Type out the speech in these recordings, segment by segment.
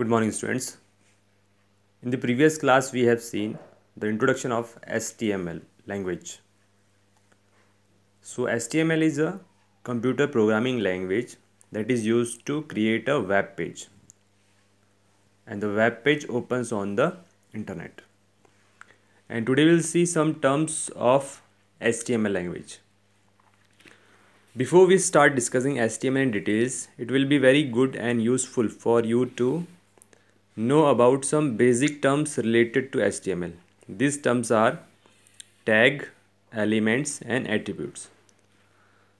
Good morning students. In the previous class we have seen the introduction of HTML language. So HTML is a computer programming language that is used to create a web page and the web page opens on the internet. And today we'll see some terms of HTML language. Before we start discussing HTML in details, it will be very good and useful for you to know about some basic terms related to HTML. These terms are tag, elements and attributes.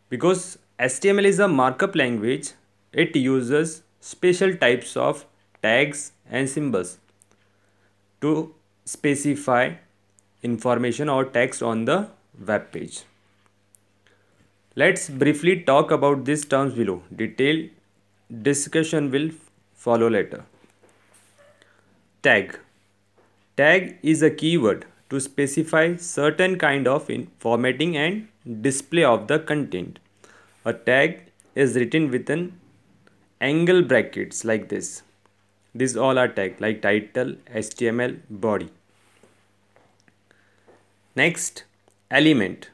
Because HTML is a markup language, it uses special types of tags and symbols to specify information or text on the web page. Let's briefly talk about these terms below. Detailed discussion will follow later. Tag Tag is a keyword to specify certain kind of formatting and display of the content. A tag is written with an angle brackets like this. These all are tag like title, HTML, body. Next, element.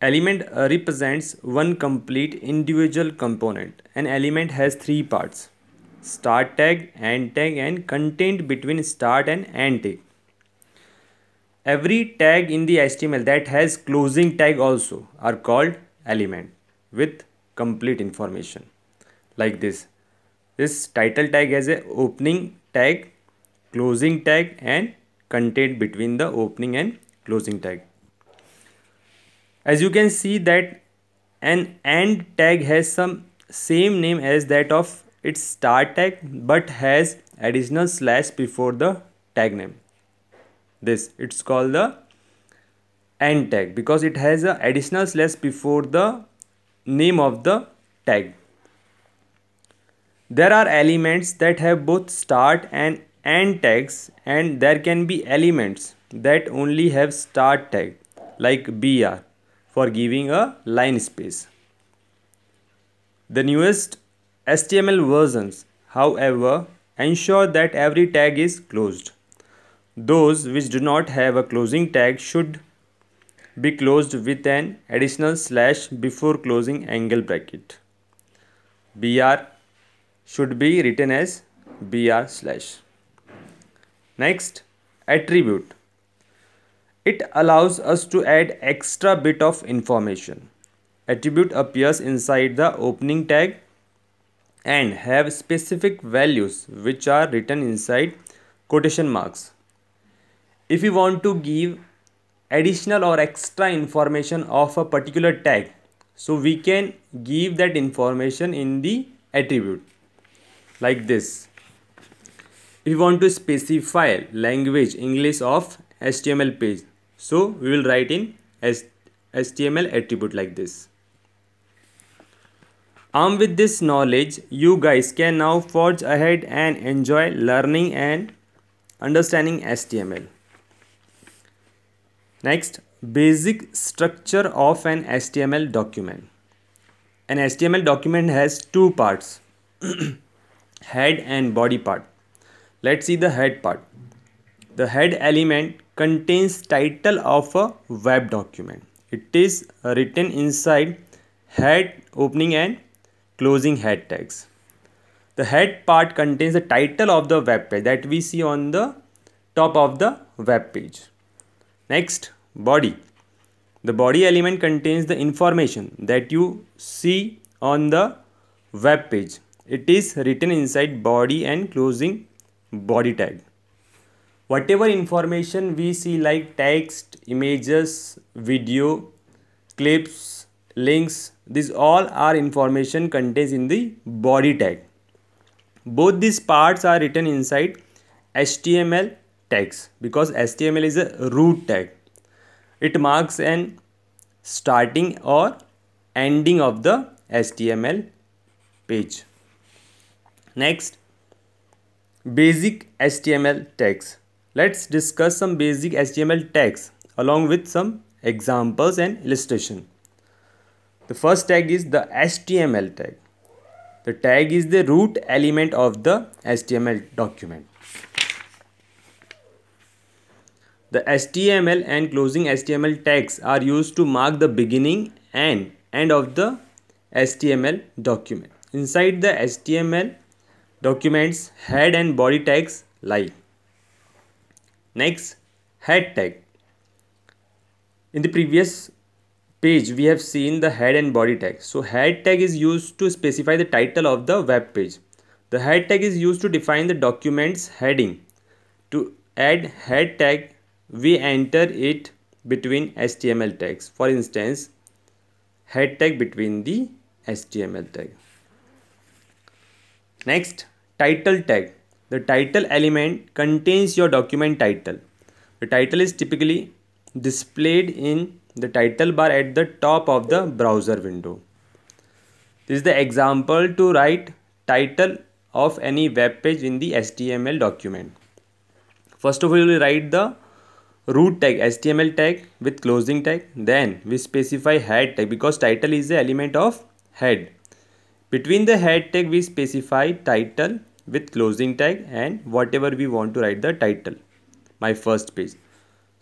Element represents one complete individual component. An element has three parts start tag, end tag and contained between start and end tag. Every tag in the HTML that has closing tag also are called element with complete information like this. This title tag has a opening tag, closing tag and contained between the opening and closing tag. As you can see that an end tag has some same name as that of its star tag but has additional slash before the tag name this it's called the end tag because it has a additional slash before the name of the tag there are elements that have both start and end tags and there can be elements that only have start tag like br for giving a line space the newest HTML versions, however, ensure that every tag is closed. Those which do not have a closing tag should be closed with an additional slash before closing angle bracket. BR should be written as BR slash. Next, attribute. It allows us to add extra bit of information. Attribute appears inside the opening tag and have specific values which are written inside quotation marks. If you want to give additional or extra information of a particular tag, so we can give that information in the attribute like this. If you want to specify language English of HTML page, so we will write in HTML attribute like this. Armed with this knowledge, you guys can now forge ahead and enjoy learning and understanding HTML. Next, basic structure of an HTML document. An HTML document has two parts, head and body part. Let's see the head part. The head element contains title of a web document. It is written inside head opening and closing head tags. The head part contains the title of the web page that we see on the top of the web page. Next, body. The body element contains the information that you see on the web page. It is written inside body and closing body tag. Whatever information we see like text, images, video, clips, links, these all are information contains in the body tag. Both these parts are written inside HTML tags because HTML is a root tag. It marks an starting or ending of the HTML page. Next, basic HTML tags. Let's discuss some basic HTML tags along with some examples and illustration. The first tag is the HTML tag. The tag is the root element of the HTML document. The HTML and closing HTML tags are used to mark the beginning and end of the HTML document. Inside the HTML documents, head and body tags lie. Next, head tag. In the previous page we have seen the head and body tag. So head tag is used to specify the title of the web page. The head tag is used to define the document's heading. To add head tag we enter it between HTML tags. For instance head tag between the HTML tag. Next title tag. The title element contains your document title. The title is typically displayed in the title bar at the top of the browser window. This is the example to write title of any web page in the HTML document. First of all, we write the root tag HTML tag with closing tag. Then we specify head tag because title is the element of head. Between the head tag, we specify title with closing tag and whatever we want to write the title. My first page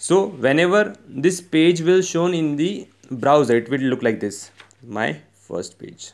so whenever this page will shown in the browser it will look like this my first page